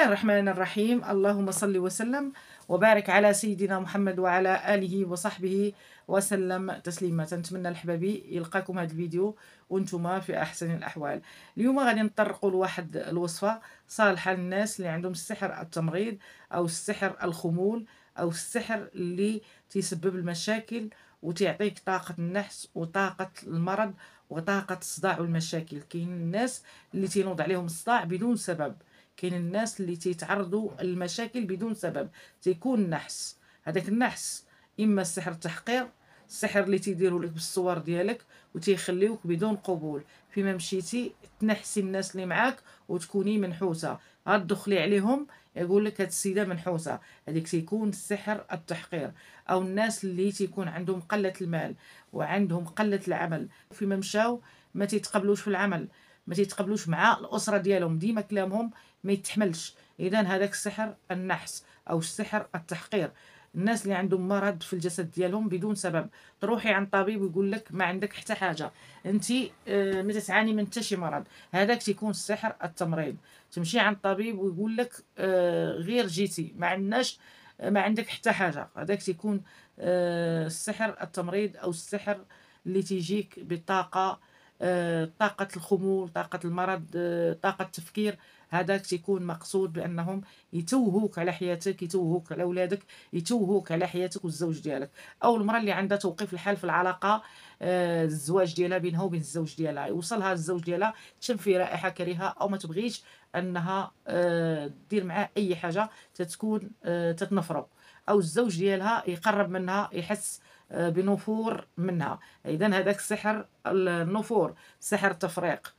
الله الرحمن الرحيم اللهم صل وسلم وبارك على سيدنا محمد وعلى آله وصحبه وسلم تسليما نتمنى الحبابي يلقاكم هذا الفيديو وانتم في أحسن الأحوال اليوم غادي نطرقوا لواحد الوصفة صالحة للناس اللي عندهم السحر التمريض أو السحر الخمول أو السحر اللي تسبب المشاكل وتعطيك طاقة النحس وطاقة المرض وطاقة الصداع والمشاكل كاين الناس اللي تينوض عليهم الصداع بدون سبب كاين الناس اللي تيتعرضوا للمشاكل بدون سبب تيكون نحس هذاك النحس اما السحر التحقير السحر اللي تيديروا لك بالصور ديالك وتيخليوك بدون قبول فيما مشيتي تنحسي الناس اللي معاك وتكوني منحوسه غتدخلي عليهم يقول لك هاد السيده منحوسه هذيك تيكون السحر التحقير او الناس اللي تيكون عندهم قله المال وعندهم قله العمل فيما مشاو ما تيتقبلوش في العمل ما تيتقبلوش مع الاسره ديالهم ديما كلامهم ما يتحملش اذا هذاك السحر النحس او السحر التحقير الناس اللي عندهم مرض في الجسد ديالهم بدون سبب تروحي عند طبيب ويقول لك ما عندك حتى حاجه انت آه، ما تعاني من حتى شي مرض هذاك تيكون السحر التمريض تمشي عند طبيب ويقول لك آه، غير جيتي ما عندناش آه، ما عندك حتى حاجه هذاك تيكون السحر التمريض او السحر اللي تيجيك بطاقه آه، طاقة الخمول طاقة المرض آه، طاقة التفكير هذا تيكون مقصود بانهم يتوهوك على حياتك يتوهوك على اولادك يتوهوك على حياتك والزوج ديالك او المراه اللي عندها توقيف الحال في العلاقه آه الزواج ديالها بينها وبين الزوج ديالها يوصلها الزوج ديالها تشم في رائحه كريهه او ما تبغيش انها آه دير معاه اي حاجه تتكون آه تتنفرو او الزوج ديالها يقرب منها يحس آه، بنفور منها اذا هذاك السحر النفور سحر التفريق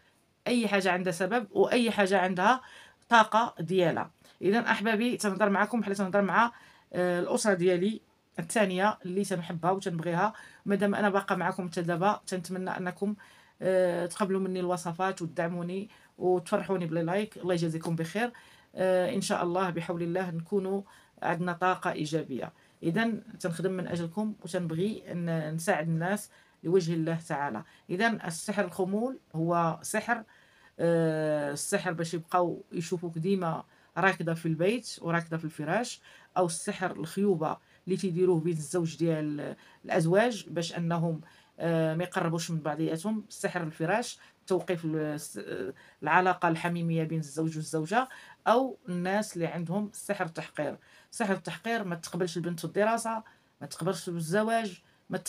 اي حاجه عندها سبب واي حاجه عندها طاقه ديالها اذا احبابي تنهضر معكم بحال تنهضر مع آه، الاسره ديالي الثانيه اللي تنحبها وتنبغيها مادام انا باقا معكم حتى دابا تنتمنى انكم آه، تقبلوا مني الوصفات وتدعموني وتفرحوني باللايك الله يجازيكم بخير ان شاء الله بحول الله نكونوا عندنا طاقه ايجابيه اذا تنخدم من اجلكم وتنبغي ان نساعد الناس لوجه الله تعالى اذا السحر الخمول هو سحر أه السحر باش يبقاو يشوفوك ديما راكده في البيت وراكده في الفراش او السحر الخيوبه اللي تيديروه بين الزوج ديال الازواج باش انهم أه ما يقربوش من بعضياتهم سحر الفراش توقيف آه، العلاقه الحميميه بين الزوج والزوجه او الناس اللي عندهم سحر تحقير صحه التحقير ما تقبلش البنت الدراسه ما تقبلش الزواج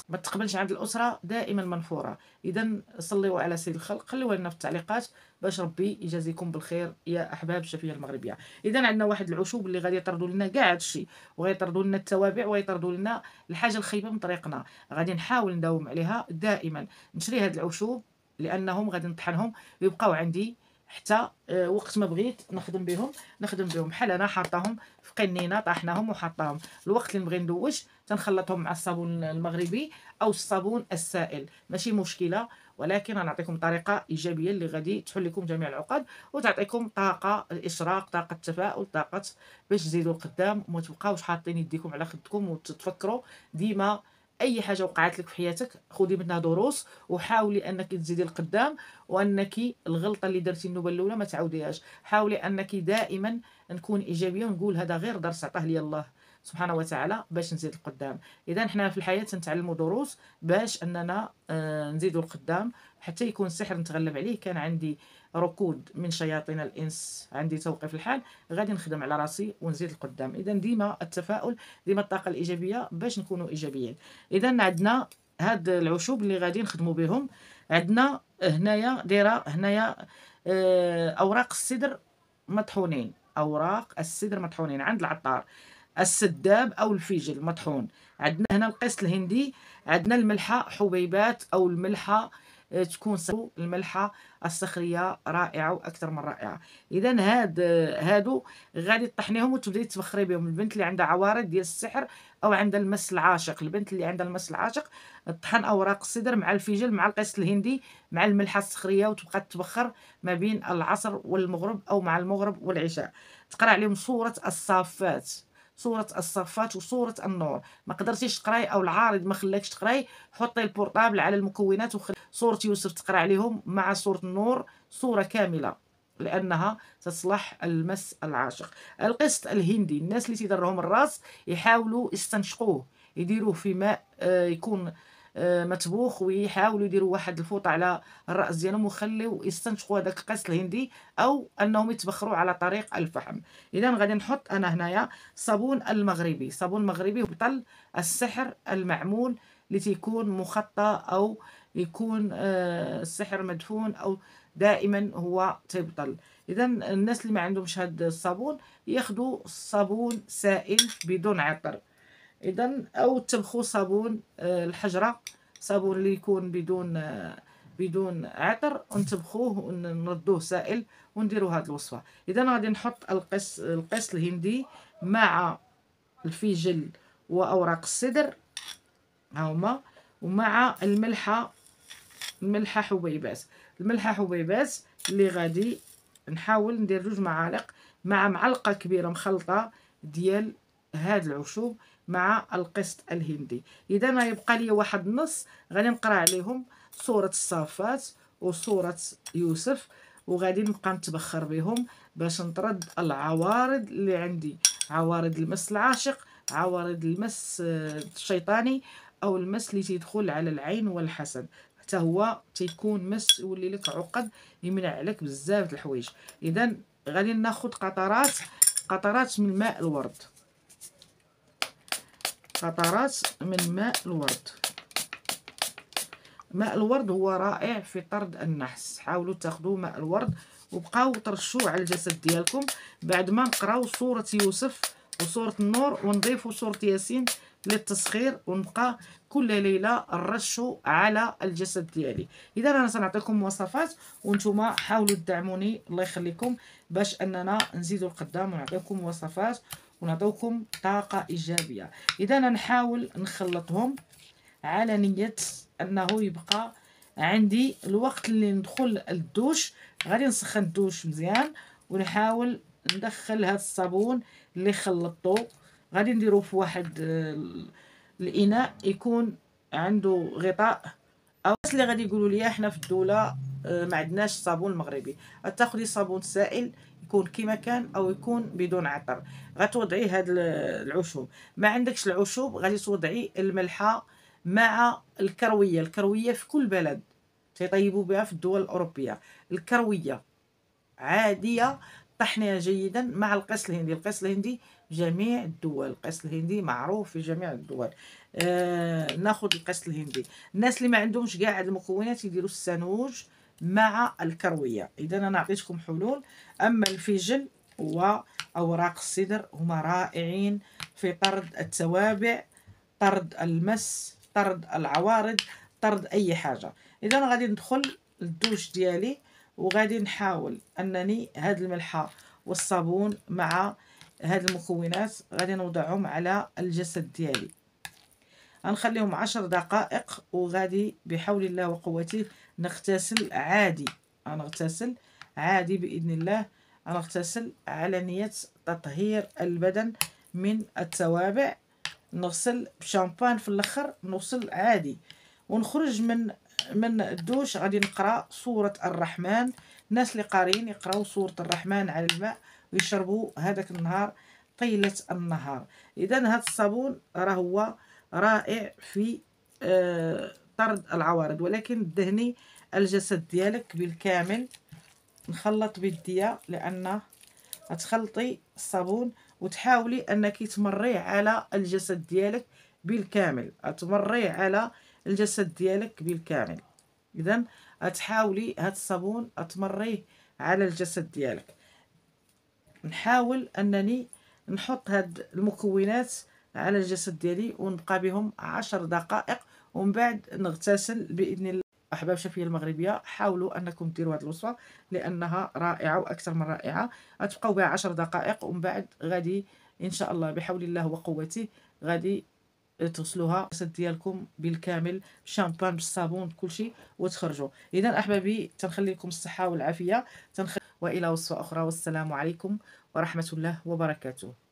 ما تقبلش عند الاسره دائما منفوره اذا صليوا على سيد الخلق خلوها لنا في التعليقات باش ربي يجازيكم بالخير يا احباب الشافيه المغربيه اذا عندنا واحد العشوب اللي غادي يطردوا لنا كاع هذا الشيء وغيطردوا لنا التوابع وغيطردوا لنا الحاجه الخايبه من طريقنا غادي نحاول نداوم عليها دائما نشري هاد العشوب لانهم غادي نطحنهم ويبقاو عندي حتى آه، وقت ما بغيت نخدم بهم نخدم بهم بحال انا حاطاهم في قنينه طاحناهم وحاطاهم الوقت اللي نبغي ندوج تنخلطهم مع الصابون المغربي او الصابون السائل ماشي مشكله ولكن غنعطيكم طريقه ايجابيه اللي غادي تحل لكم جميع العقد وتعطيكم طاقه الاشراق طاقه التفاؤل طاقه باش تزيدوا القدام وما تبقاوش حاطين يديكم على خدكم وتتفكروا ديما اي حاجه وقعت لك في حياتك خذي منها دروس وحاولي انك تزيدي القدام وانك الغلطه اللي درتي النوبه الاولى ما تعاوديهاش حاولي انك دائما نكون ايجابيه ونقول هذا غير درس عطاه لي الله سبحانه وتعالى باش نزيد القدام اذا حنا في الحياه نتعلموا دروس باش اننا آه، نزيدوا القدام حتى يكون السحر نتغلب عليه كان عندي ركود من شياطين الانس عندي توقف الحال غادي نخدم على راسي ونزيد القدام اذا ديما التفاؤل ديما الطاقه الايجابيه باش نكونوا ايجابيين اذا عندنا هاد العشوب اللي غادي نخدموا بهم عندنا هنايا دايره هنايا آه، اوراق السدر مطحونين اوراق السدر مطحونين عند العطار السداب أو الفيجل المطحون عندنا هنا القيس الهندي عندنا الملحة حبيبات أو الملحة آه، تكون الملحة الصخرية رائعة وأكثر من رائعة إذا هاد آه، هادو غادي طحنيهم وتبداي تبخري بهم البنت اللي عندها عوارض ديال السحر أو عندها المس العاشق البنت اللي عندها المس العاشق طحن أوراق السدر مع الفجل مع القيس الهندي مع الملحة الصخرية وتبقى تبخر ما بين العصر والمغرب أو مع المغرب والعشاء تقرأ عليهم سورة الصافات سوره الصفات وصوره النور ما قدرتيش تقراي او العارض ما خلاكش تقراي حطي البورطابل على المكونات وخلي صوره يوسف تقرا عليهم مع صوره النور صوره كامله لانها تصلح المس العاشق القسط الهندي الناس اللي تيدر الراس يحاولوا يستنشقوه يديروه في ماء آه، يكون آه، مطبوخ ويحاولوا يديروا واحد الفوط على الراس ديالهم ويخليو يستنشقوا هذاك القيس الهندي او انهم يتبخروا على طريق الفحم اذا غادي نحط انا هنايا صابون المغربي صابون مغربي بطل السحر المعمول اللي تيكون مخطى او يكون آه، السحر مدفون او دائما هو تيبطل اذا الناس اللي ما عندهمش هاد الصابون ياخذوا صابون سائل بدون عطر اذا او تبخو صابون آه، الحجره صابون اللي يكون بدون آه، بدون عطر ونتبخوه ونردوه سائل ونديرو هاد الوصفه اذا غادي نحط القس القس الهندي مع الفجل واوراق السدر ها هما ومع الملحه الملحه حبيبات الملحه حبيبات اللي غادي نحاول ندير جوج معالق مع معلقه كبيره مخلطه ديال هاد العشوب مع القسط الهندي اذا ما يبقى لي واحد النص غادي نقرا عليهم سوره الصافات وسوره يوسف وغادي نبقى نتبخر بهم باش نطرد العوارض اللي عندي عوارض المس العاشق عوارض المس آه، الشيطاني او المس اللي تيدخل على العين والحسد حتى هو تيكون مس يولي لك عقد يمنع عليك بزاف د الحوايج اذا غادي ناخذ قطرات قطرات من ماء الورد قطرات من ماء الورد ماء الورد هو رائع في طرد النحس حاولوا تاخذوا ماء الورد وبقاو ترشوه على الجسد ديالكم بعد ما نقراو سوره يوسف وسوره النور ونضيفوا سوره ياسين للتسخير ونبقى كل ليله نرشو على الجسد ديالي اذا انا سنعطيكم وصفات وانتم حاولوا تدعموني الله يخليكم باش اننا نزيدوا القدام ونعطيكم وصفات ونعطوكم طاقة إيجابية إذا نحاول نخلطهم على نية أنه يبقى عندي الوقت اللي ندخل الدوش غادي نسخن الدوش مزيان ونحاول ندخل هذا الصابون اللي خلطته غادي نديرو في واحد آه، الاناء يكون عنده غطاء او اللي غادي يقولوا لي احنا في الدوله آه، ما عندناش صابون مغربي تاخذي صابون سائل يكون كما كان او يكون بدون عطر غتوضعي هاد العشوب ما عندكش العشوب غادي توضعي الملحه مع الكرويه الكرويه في كل بلد تيطيبوا بها في الدول الاوروبيه الكرويه عاديه طحنيها جيدا مع القس الهندي القس الهندي جميع الدول القس الهندي معروف في جميع الدول آه ناخذ القس الهندي الناس اللي ما عندهمش كاع المكونات يديروا السانوج مع الكروية إذا أنا أعطيتكم حلول أما الفجل وأوراق السدر هما رائعين في طرد التوابع طرد المس طرد العوارض طرد أي حاجة إذا غادي ندخل الدوش ديالي وغادي نحاول أنني هاد الملحة والصابون مع هاد المكونات غادي نوضعهم على الجسد ديالي غنخليهم عشر دقائق وغادي بحول الله وقوته نغتسل عادي غنغتسل عادي باذن الله غنغتسل على نيه تطهير البدن من التوابع نغسل بشامبان في الاخر نغسل عادي ونخرج من من الدوش غادي نقرا سوره الرحمن الناس اللي قارين يقراو سوره الرحمن على الماء ويشربوا هذاك النهار طيله النهار اذا هذا الصابون راه هو رائع في آه طرد العوارض ولكن دهني الجسد ديالك بالكامل نخلط بيديا لان غتخلطي الصابون وتحاولي انك تمريه على الجسد ديالك بالكامل تمريه على الجسد ديالك بالكامل اذا تحاولي هاد الصابون تمريه على الجسد ديالك نحاول انني نحط هاد المكونات على الجسد ديالي ونبقى بهم عشر دقائق ومن بعد نغتسل باذن الله احباب شفيه المغربيه حاولوا انكم ديروا هذه الوصفه لانها رائعه واكثر من رائعه غتبقاو بها 10 دقائق ومن بعد غادي ان شاء الله بحول الله وقوته غادي تغسلوها الجسد ديالكم بالكامل بالشامبان بالصابون بكلشي وتخرجوا اذا احبابي تنخلي لكم الصحه والعافيه تنخلي والى وصفه اخرى والسلام عليكم ورحمه الله وبركاته